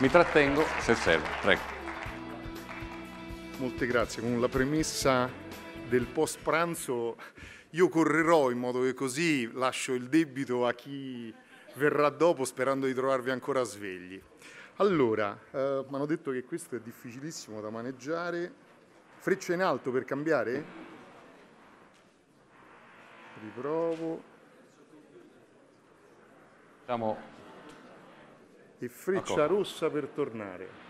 Mi trattengo se serve. Prego. Molte grazie. Con la premessa del post pranzo io correrò in modo che così lascio il debito a chi verrà dopo sperando di trovarvi ancora svegli. Allora, eh, mi hanno detto che questo è difficilissimo da maneggiare. Freccia in alto per cambiare? Riprovo. Siamo e freccia rossa per tornare.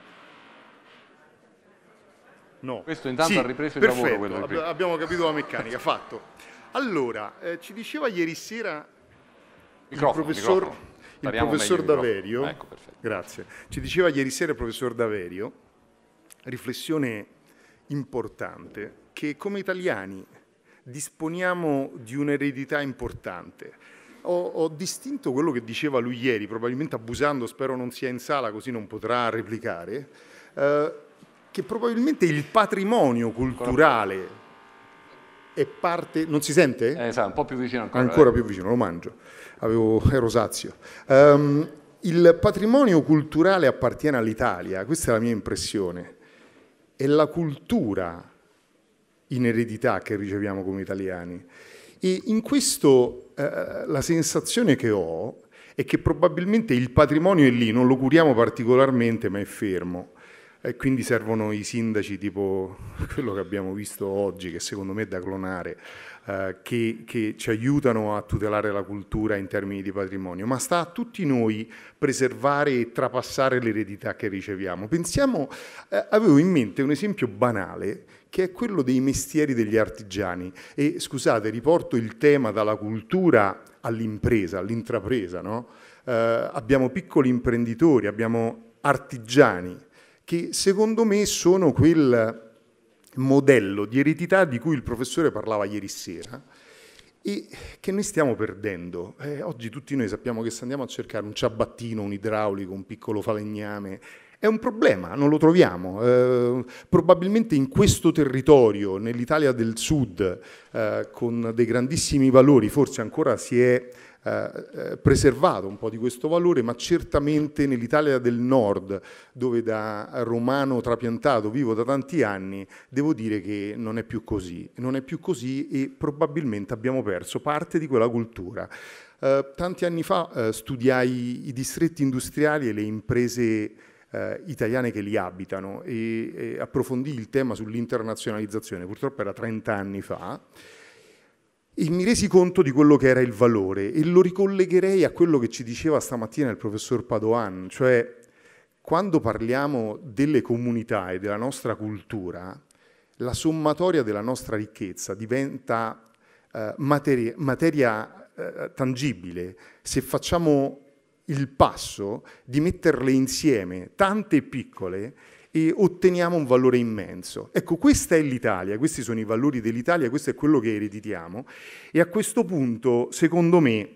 No. Questo intanto sì, ha ripreso il perfetto, lavoro. Ab abbiamo capito la meccanica, fatto. Allora, eh, ci diceva ieri sera microfono, il professor, il professor Daverio, ecco, grazie, ci diceva ieri sera il professor Daverio, riflessione importante, che come italiani disponiamo di un'eredità importante ho, ho distinto quello che diceva lui ieri, probabilmente abusando, spero non sia in sala così non potrà replicare, eh, che probabilmente il patrimonio culturale è parte... Non si sente? Eh, sa, un po' più vicino ancora. Ancora eh. più vicino, lo mangio, Avevo, ero sazio. Um, il patrimonio culturale appartiene all'Italia, questa è la mia impressione. È la cultura in eredità che riceviamo come italiani. E in questo eh, la sensazione che ho è che probabilmente il patrimonio è lì, non lo curiamo particolarmente, ma è fermo. E quindi servono i sindaci tipo quello che abbiamo visto oggi, che secondo me è da clonare, eh, che, che, ci aiutano a tutelare la cultura in termini di patrimonio, ma sta a tutti noi preservare e trapassare l'eredità che riceviamo. Pensiamo, eh, avevo in mente un esempio banale che è quello dei mestieri degli artigiani. E scusate, riporto il tema dalla cultura all'impresa, all'intrapresa. No? Eh, abbiamo piccoli imprenditori, abbiamo artigiani, che secondo me sono quel modello di eredità di cui il professore parlava ieri sera e che noi stiamo perdendo. Eh, oggi tutti noi sappiamo che se andiamo a cercare un ciabattino, un idraulico, un piccolo falegname, è un problema, non lo troviamo. Eh, probabilmente in questo territorio, nell'Italia del Sud, eh, con dei grandissimi valori, forse ancora si è eh, eh, preservato un po' di questo valore, ma certamente nell'Italia del Nord, dove da romano trapiantato vivo da tanti anni, devo dire che non è più così. Non è più così e probabilmente abbiamo perso parte di quella cultura. Eh, tanti anni fa eh, studiai i distretti industriali e le imprese eh, italiane che li abitano e, e approfondì il tema sull'internazionalizzazione, purtroppo era 30 anni fa, e mi resi conto di quello che era il valore e lo ricollegherei a quello che ci diceva stamattina il professor Padoan, cioè quando parliamo delle comunità e della nostra cultura, la sommatoria della nostra ricchezza diventa eh, materia, materia eh, tangibile. Se facciamo il passo di metterle insieme, tante piccole, e otteniamo un valore immenso. Ecco, questa è l'Italia, questi sono i valori dell'Italia, questo è quello che ereditiamo e a questo punto, secondo me,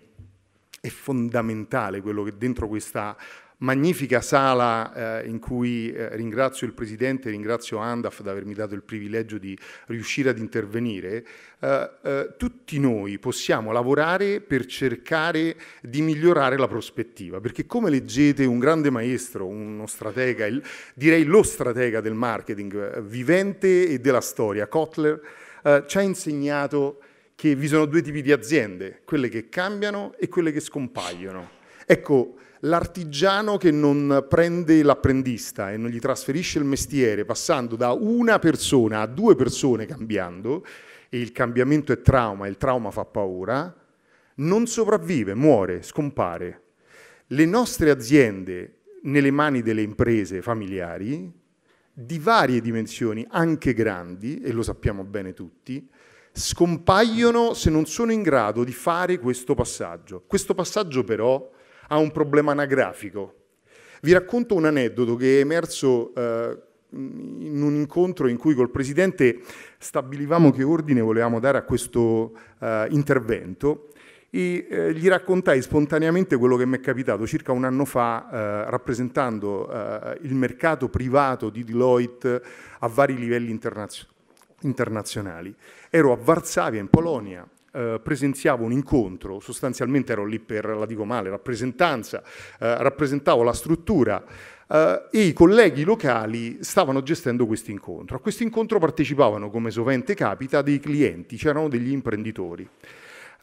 è fondamentale quello che dentro questa magnifica sala eh, in cui eh, ringrazio il Presidente, ringrazio Andaf di avermi dato il privilegio di riuscire ad intervenire, eh, eh, tutti noi possiamo lavorare per cercare di migliorare la prospettiva, perché come leggete un grande maestro, uno stratega, il, direi lo stratega del marketing eh, vivente e della storia, Kotler, eh, ci ha insegnato che vi sono due tipi di aziende, quelle che cambiano e quelle che scompaiono. Ecco, l'artigiano che non prende l'apprendista e non gli trasferisce il mestiere, passando da una persona a due persone cambiando, e il cambiamento è trauma, il trauma fa paura, non sopravvive, muore, scompare. Le nostre aziende nelle mani delle imprese familiari di varie dimensioni, anche grandi, e lo sappiamo bene tutti, scompaiono se non sono in grado di fare questo passaggio. Questo passaggio però ha un problema anagrafico. Vi racconto un aneddoto che è emerso eh, in un incontro in cui col Presidente stabilivamo che ordine volevamo dare a questo eh, intervento e eh, gli raccontai spontaneamente quello che mi è capitato circa un anno fa eh, rappresentando eh, il mercato privato di Deloitte a vari livelli internazio- internazionali. Ero a Varsavia, in Polonia, eh, presenziavo un incontro, sostanzialmente ero lì per, la dico male, rappresentanza, eh, rappresentavo la struttura eh, e i colleghi locali stavano gestendo questo incontro. A questo incontro partecipavano, come sovente capita, dei clienti, c'erano degli imprenditori.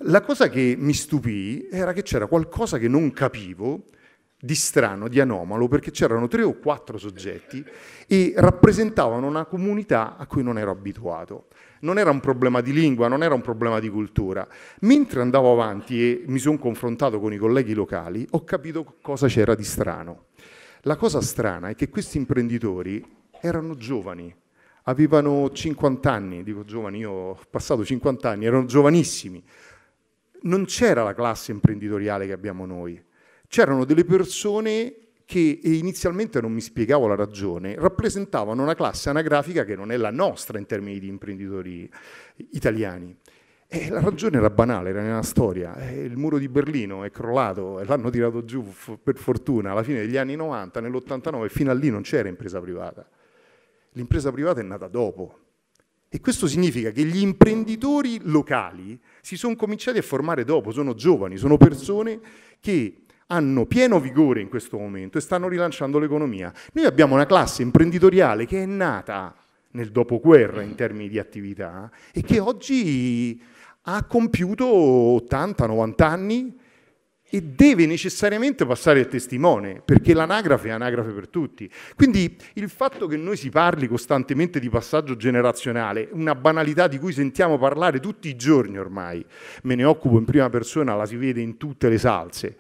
La cosa che mi stupì era che c'era qualcosa che non capivo, di strano, di anomalo, perché c'erano tre o quattro soggetti e rappresentavano una comunità a cui non ero abituato. Non era un problema di lingua, non era un problema di cultura. Mentre andavo avanti e mi sono confrontato con i colleghi locali, ho capito cosa c'era di strano. La cosa strana è che questi imprenditori erano giovani, avevano 50 anni, dico giovani, io ho passato 50 anni, erano giovanissimi. Non c'era la classe imprenditoriale che abbiamo noi c'erano delle persone che inizialmente non mi spiegavo la ragione, rappresentavano una classe anagrafica che non è la nostra in termini di imprenditori italiani. E la ragione era banale, era nella storia. Eh, il muro di Berlino è crollato, e eh, l'hanno tirato giù per fortuna alla fine degli anni 90, nell'89, fino a lì non c'era impresa privata. L'impresa privata è nata dopo. E questo significa che gli imprenditori locali si sono cominciati a formare dopo, sono giovani, sono persone che hanno pieno vigore in questo momento e stanno rilanciando l'economia. Noi abbiamo una classe imprenditoriale che è nata nel dopoguerra in termini di attività e che oggi ha compiuto 80-90 anni e deve necessariamente passare il testimone, perché l'anagrafe è anagrafe per tutti. Quindi il fatto che noi si parli costantemente di passaggio generazionale, una banalità di cui sentiamo parlare tutti i giorni ormai, me ne occupo in prima persona, la si vede in tutte le salse.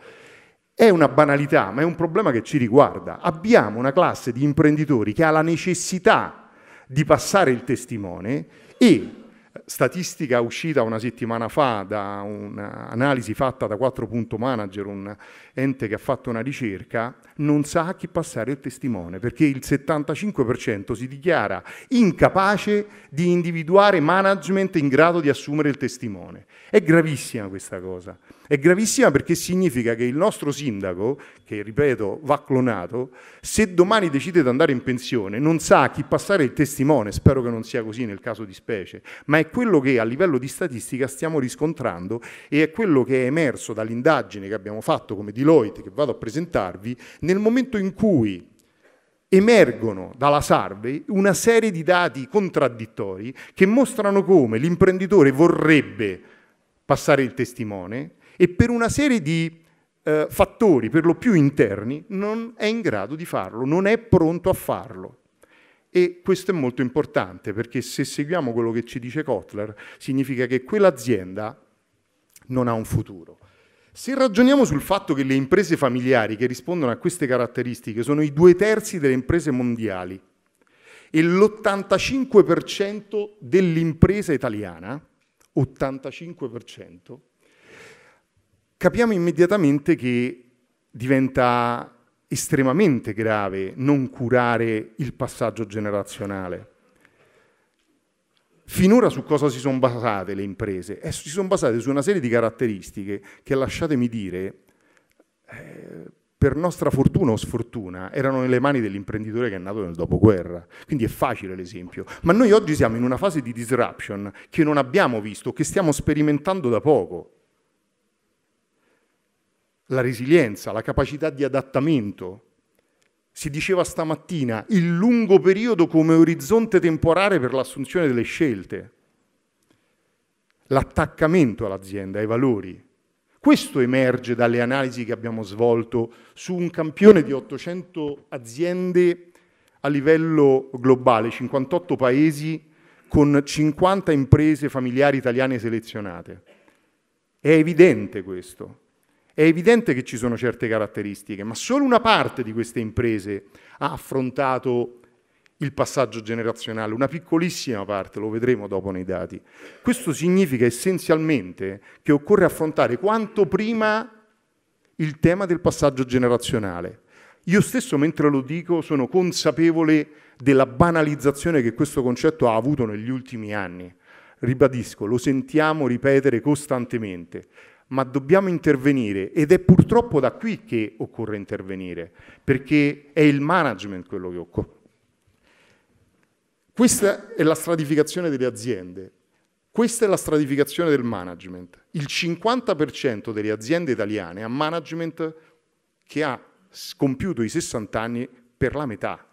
È una banalità, ma è un problema che ci riguarda. Abbiamo una classe di imprenditori che ha la necessità di passare il testimone e statistica uscita una settimana fa da un'analisi fatta da 4 Punto Manager, un ente che ha fatto una ricerca, non sa a chi passare il testimone, perché il 75% si dichiara incapace di individuare management in grado di assumere il testimone. È gravissima questa cosa. È gravissima perché significa che il nostro sindaco, che ripeto va clonato, se domani decide di andare in pensione non sa a chi passare il testimone, spero che non sia così nel caso di specie, ma è quello che a livello di statistica stiamo riscontrando e è quello che è emerso dall'indagine che abbiamo fatto come Deloitte, che vado a presentarvi, nel momento in cui emergono dalla survey una serie di dati contraddittori che mostrano come l'imprenditore vorrebbe passare il testimone e per una serie di eh, fattori, per lo più interni, non è in grado di farlo, non è pronto a farlo. E questo è molto importante perché se seguiamo quello che ci dice Kotler, significa che quell'azienda non ha un futuro. Se ragioniamo sul fatto che le imprese familiari che rispondono a queste caratteristiche sono i due terzi delle imprese mondiali e l'85% dell'impresa italiana, 85%, capiamo immediatamente che diventa estremamente grave non curare il passaggio generazionale. Finora su cosa si sono basate le imprese? Eh, si sono basate su una serie di caratteristiche che, lasciatemi dire, eh, per nostra fortuna o sfortuna, erano nelle mani dell'imprenditore che è nato nel dopoguerra. Quindi è facile l'esempio. Ma noi oggi siamo in una fase di disruption che non abbiamo visto, che stiamo sperimentando da poco la resilienza, la capacità di adattamento. Si diceva stamattina il lungo periodo come orizzonte temporale per l'assunzione delle scelte, l'attaccamento all'azienda, ai valori. Questo emerge dalle analisi che abbiamo svolto su un campione di 800 aziende a livello globale, 58 paesi con 50 imprese familiari italiane selezionate. È evidente questo. È evidente che ci sono certe caratteristiche, ma solo una parte di queste imprese ha affrontato il passaggio generazionale, una piccolissima parte, lo vedremo dopo nei dati. Questo significa essenzialmente che occorre affrontare quanto prima il tema del passaggio generazionale. Io stesso, mentre lo dico, sono consapevole della banalizzazione che questo concetto ha avuto negli ultimi anni. Ribadisco, lo sentiamo ripetere costantemente ma dobbiamo intervenire ed è purtroppo da qui che occorre intervenire, perché è il management quello che occorre. Questa è la stratificazione delle aziende, questa è la stratificazione del management. Il 50% delle aziende italiane ha management che ha compiuto i 60 anni per la metà.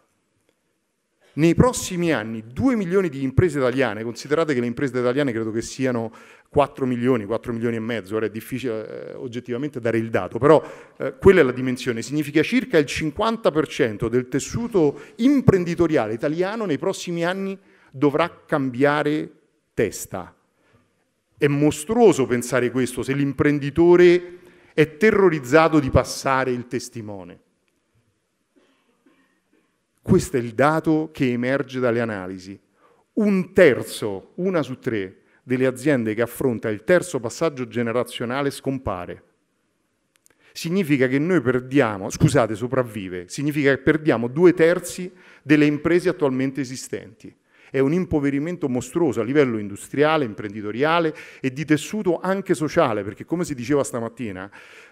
Nei prossimi anni 2 milioni di imprese italiane, considerate che le imprese italiane credo che siano 4 milioni, 4 milioni e mezzo, ora è difficile eh, oggettivamente dare il dato, però eh, quella è la dimensione, significa circa il 50% del tessuto imprenditoriale italiano nei prossimi anni dovrà cambiare testa. È mostruoso pensare questo se l'imprenditore è terrorizzato di passare il testimone. Questo è il dato che emerge dalle analisi. Un terzo, una su tre, delle aziende che affronta il terzo passaggio generazionale scompare. Significa che noi perdiamo, scusate, sopravvive, significa che perdiamo due terzi delle imprese attualmente esistenti. È un impoverimento mostruoso a livello industriale, imprenditoriale e di tessuto anche sociale, perché come si diceva stamattina,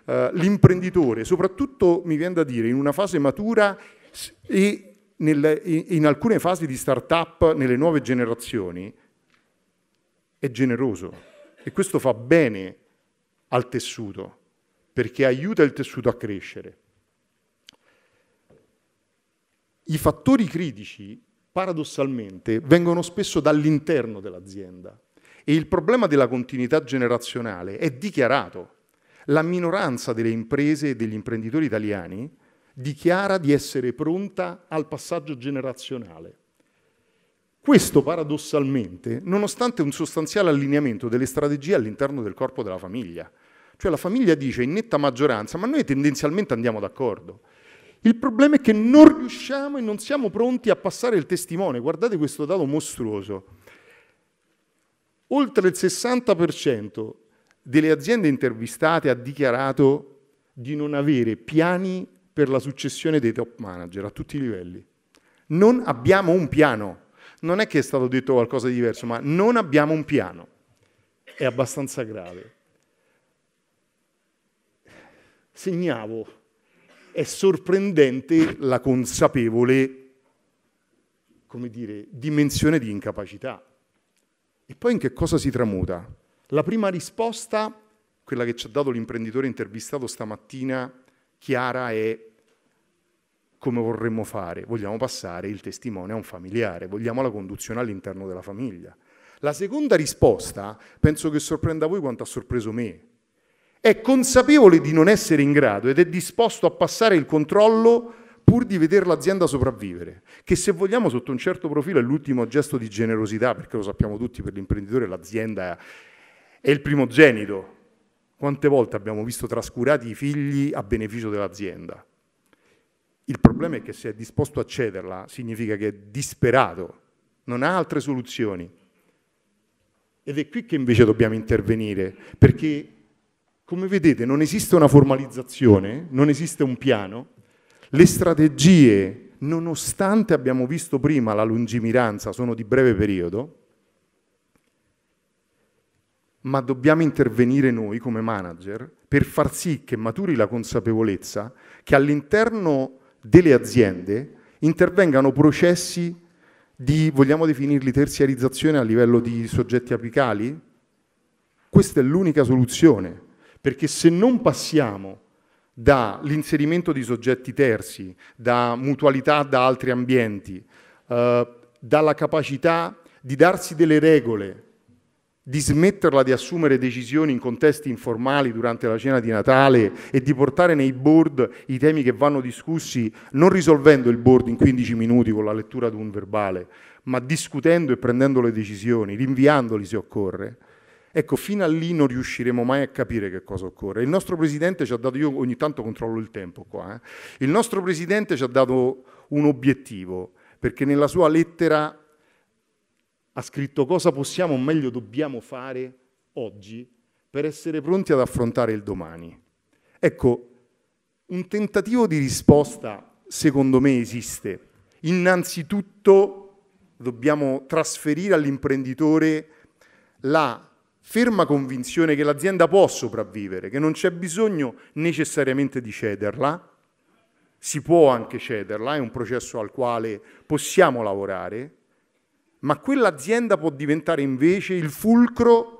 eh, l'imprenditore, soprattutto mi viene da dire, in una fase matura e nel, in alcune fasi di start-up nelle nuove generazioni è generoso e questo fa bene al tessuto perché aiuta il tessuto a crescere. I fattori critici, paradossalmente, vengono spesso dall'interno dell'azienda e il problema della continuità generazionale è dichiarato. La minoranza delle imprese e degli imprenditori italiani dichiara di essere pronta al passaggio generazionale. Questo paradossalmente, nonostante un sostanziale allineamento delle strategie all'interno del corpo della famiglia, cioè la famiglia dice in netta maggioranza, ma noi tendenzialmente andiamo d'accordo. Il problema è che non riusciamo e non siamo pronti a passare il testimone. Guardate questo dato mostruoso. Oltre il 60% delle aziende intervistate ha dichiarato di non avere piani per la successione dei top manager a tutti i livelli. Non abbiamo un piano. Non è che è stato detto qualcosa di diverso, ma non abbiamo un piano. È abbastanza grave. Segnavo, è sorprendente la consapevole, come dire, dimensione di incapacità. E poi in che cosa si tramuta? La prima risposta, quella che ci ha dato l'imprenditore intervistato stamattina chiara è come vorremmo fare. Vogliamo passare il testimone a un familiare, vogliamo la conduzione all'interno della famiglia. La seconda risposta, penso che sorprenda voi quanto ha sorpreso me, è consapevole di non essere in grado ed è disposto a passare il controllo pur di vedere l'azienda sopravvivere, che se vogliamo sotto un certo profilo è l'ultimo gesto di generosità, perché lo sappiamo tutti, per l'imprenditore l'azienda è il primogenito, quante volte abbiamo visto trascurati i figli a beneficio dell'azienda? Il problema è che se è disposto a cederla significa che è disperato, non ha altre soluzioni. Ed è qui che invece dobbiamo intervenire, perché come vedete non esiste una formalizzazione, non esiste un piano, le strategie, nonostante abbiamo visto prima la lungimiranza, sono di breve periodo, ma dobbiamo intervenire noi come manager per far sì che maturi la consapevolezza che all'interno delle aziende intervengano processi di, vogliamo definirli, terziarizzazione a livello di soggetti apicali? Questa è l'unica soluzione, perché se non passiamo dall'inserimento di soggetti terzi, da mutualità da altri ambienti, eh, dalla capacità di darsi delle regole di smetterla di assumere decisioni in contesti informali durante la cena di Natale e di portare nei board i temi che vanno discussi non risolvendo il board in 15 minuti con la lettura di un verbale, ma discutendo e prendendo le decisioni, rinviandoli se occorre. Ecco, fino a lì non riusciremo mai a capire che cosa occorre. Il nostro presidente ci ha dato, io ogni tanto controllo il tempo qua, eh? il nostro presidente ci ha dato un obiettivo, perché nella sua lettera ha scritto cosa possiamo o meglio dobbiamo fare oggi per essere pronti ad affrontare il domani. Ecco, un tentativo di risposta secondo me esiste. Innanzitutto dobbiamo trasferire all'imprenditore la ferma convinzione che l'azienda può sopravvivere, che non c'è bisogno necessariamente di cederla, si può anche cederla, è un processo al quale possiamo lavorare, ma quell'azienda può diventare invece il fulcro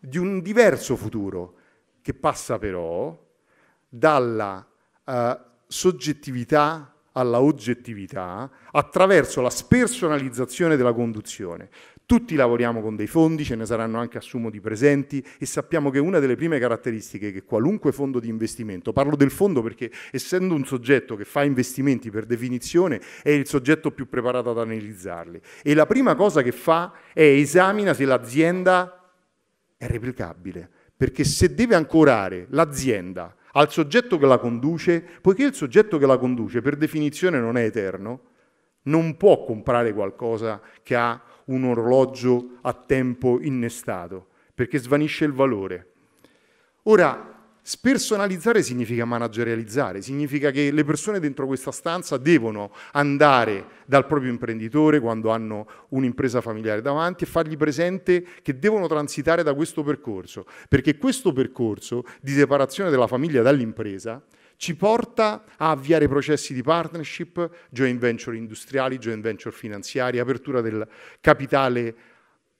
di un diverso futuro, che passa però dalla eh, soggettività alla oggettività attraverso la spersonalizzazione della conduzione. Tutti lavoriamo con dei fondi, ce ne saranno anche a di presenti e sappiamo che una delle prime caratteristiche che qualunque fondo di investimento, parlo del fondo perché essendo un soggetto che fa investimenti per definizione è il soggetto più preparato ad analizzarli e la prima cosa che fa è esamina se l'azienda è replicabile, perché se deve ancorare l'azienda al soggetto che la conduce, poiché il soggetto che la conduce per definizione non è eterno, non può comprare qualcosa che ha un orologio a tempo innestato, perché svanisce il valore. Ora, Spersonalizzare significa managerializzare, significa che le persone dentro questa stanza devono andare dal proprio imprenditore quando hanno un'impresa familiare davanti e fargli presente che devono transitare da questo percorso, perché questo percorso di separazione della famiglia dall'impresa ci porta a avviare processi di partnership, joint venture industriali, joint venture finanziari, apertura del capitale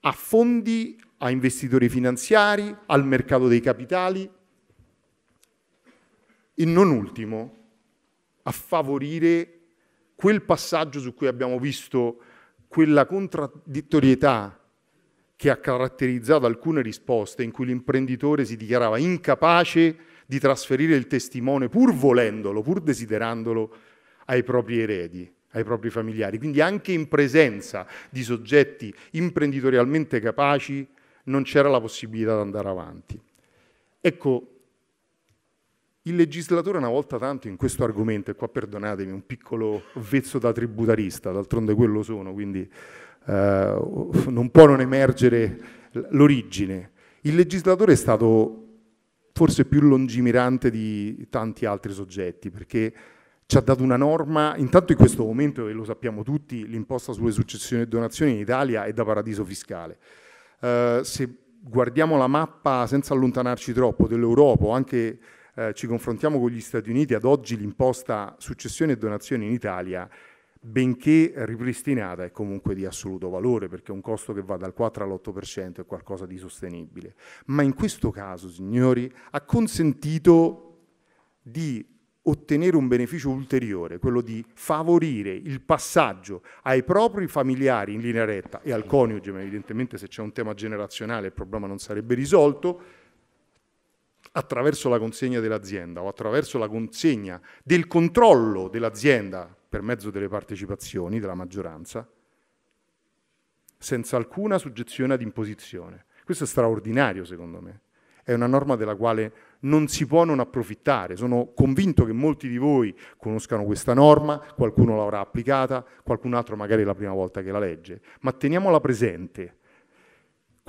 a fondi, a investitori finanziari, al mercato dei capitali e non ultimo a favorire quel passaggio su cui abbiamo visto quella contraddittorietà che ha caratterizzato alcune risposte in cui l'imprenditore si dichiarava incapace di trasferire il testimone, pur volendolo, pur desiderandolo, ai propri eredi, ai propri familiari. Quindi anche in presenza di soggetti imprenditorialmente capaci non c'era la possibilità di andare avanti. Ecco, il legislatore una volta tanto in questo argomento, e qua perdonatemi, un piccolo vezzo da tributarista, d'altronde quello sono, quindi eh, non può non emergere l'origine. Il legislatore è stato forse più lungimirante di tanti altri soggetti, perché ci ha dato una norma, intanto in questo momento, e lo sappiamo tutti, l'imposta sulle successioni e donazioni in Italia è da paradiso fiscale. Eh, se guardiamo la mappa senza allontanarci troppo dell'Europa, anche eh, ci confrontiamo con gli Stati Uniti, ad oggi l'imposta successioni e donazioni in Italia è benché ripristinata, è comunque di assoluto valore perché un costo che va dal 4 all'8% è qualcosa di sostenibile. Ma in questo caso, signori, ha consentito di ottenere un beneficio ulteriore, quello di favorire il passaggio ai propri familiari in linea retta e al coniuge, ma evidentemente se c'è un tema generazionale il problema non sarebbe risolto, attraverso la consegna dell'azienda o attraverso la consegna del controllo dell'azienda per mezzo delle partecipazioni della maggioranza, senza alcuna soggezione ad imposizione. Questo è straordinario secondo me, è una norma della quale non si può non approfittare. Sono convinto che molti di voi conoscano questa norma, qualcuno l'avrà applicata, qualcun altro magari è la prima volta che la legge, ma teniamola presente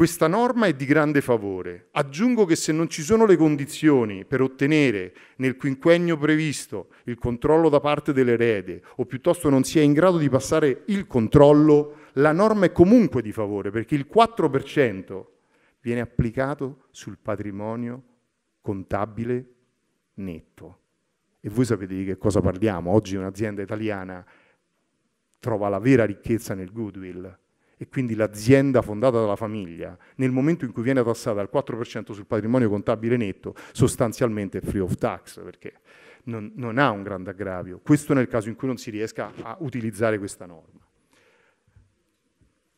questa norma è di grande favore. Aggiungo che se non ci sono le condizioni per ottenere nel quinquennio previsto il controllo da parte dell'erede o piuttosto non si è in grado di passare il controllo, la norma è comunque di favore perché il 4% viene applicato sul patrimonio contabile netto. E voi sapete di che cosa parliamo. Oggi un'azienda italiana trova la vera ricchezza nel goodwill e quindi l'azienda fondata dalla famiglia, nel momento in cui viene tassata al 4% sul patrimonio contabile netto, sostanzialmente è free of tax, perché non, non ha un grande aggravio. Questo nel caso in cui non si riesca a utilizzare questa norma.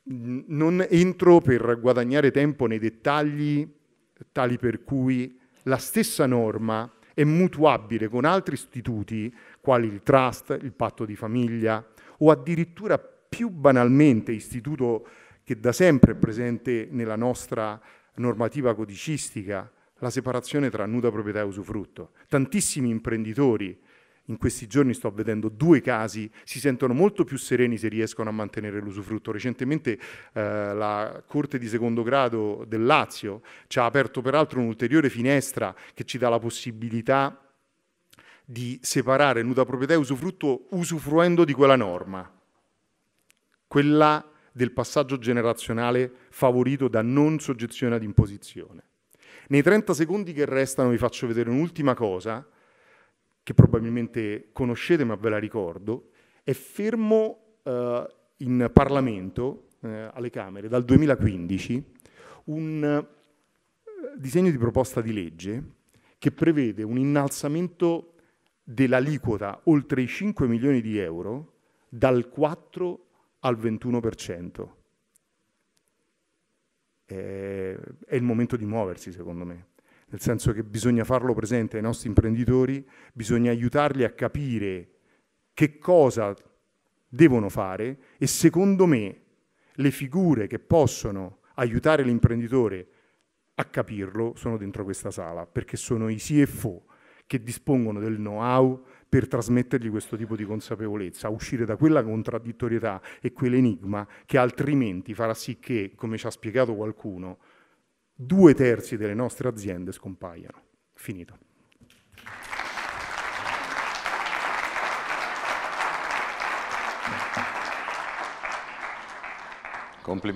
Non entro per guadagnare tempo nei dettagli tali per cui la stessa norma è mutuabile con altri istituti, quali il trust, il patto di famiglia o addirittura più banalmente istituto che da sempre è presente nella nostra normativa codicistica, la separazione tra nuda proprietà e usufrutto. Tantissimi imprenditori, in questi giorni sto vedendo due casi, si sentono molto più sereni se riescono a mantenere l'usufrutto. Recentemente eh, la Corte di secondo grado del Lazio ci ha aperto peraltro un'ulteriore finestra che ci dà la possibilità di separare nuda proprietà e usufrutto usufruendo di quella norma quella del passaggio generazionale favorito da non soggezione ad imposizione. Nei 30 secondi che restano vi faccio vedere un'ultima cosa, che probabilmente conoscete ma ve la ricordo, è fermo eh, in Parlamento, eh, alle Camere, dal 2015, un eh, disegno di proposta di legge che prevede un innalzamento dell'aliquota oltre i 5 milioni di euro dal 4 al 21%. Eh, è il momento di muoversi, secondo me, nel senso che bisogna farlo presente ai nostri imprenditori, bisogna aiutarli a capire che cosa devono fare e secondo me le figure che possono aiutare l'imprenditore a capirlo sono dentro questa sala, perché sono i CFO che dispongono del know-how, per trasmettergli questo tipo di consapevolezza, uscire da quella contraddittorietà e quell'enigma che altrimenti farà sì che, come ci ha spiegato qualcuno, due terzi delle nostre aziende scompaiano. Finito. Complimenti.